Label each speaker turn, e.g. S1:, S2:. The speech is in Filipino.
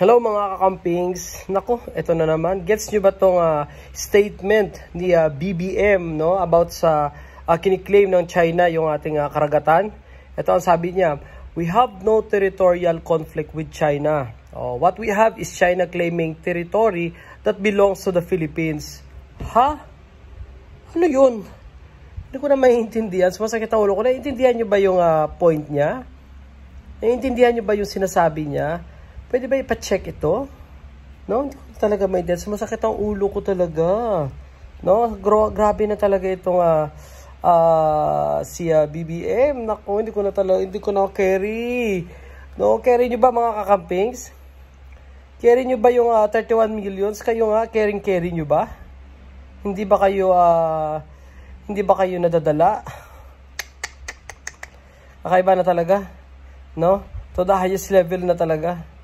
S1: Hello mga kakampings. Nako, ito na naman. Gets nyo ba tong uh, statement ni uh, ah, BBM no about sa uh, kiniklaim ng China yung ating uh, karagatan? Ito ang sabi niya, "We have no territorial conflict with China. Oh, what we have is China claiming territory that belongs to the Philippines." Ha? Ano 'yun? Hindi ko na maintindihan. Sumasakit ang ulo ko. na intindihan niyo ba yung uh, point niya? Naiintindihan niyo ba yung sinasabi niya? Pwede ba ipacheck ito? No, hindi ko talaga may dance. Sumasakit ang ulo ko talaga. No, Gro grabe na talaga itong uh, ah, uh, ah, si uh, BBM. Nako, hindi ko na talaga, hindi ko na carry. No, carry nyo ba mga kakampings? Carry nyo ba yung uh, ah, 31 millions? Kayo nga, carrying carry nyo ba? Hindi ba kayo, uh, hindi ba kayo nadadala? ba na talaga. No? To the highest level na talaga.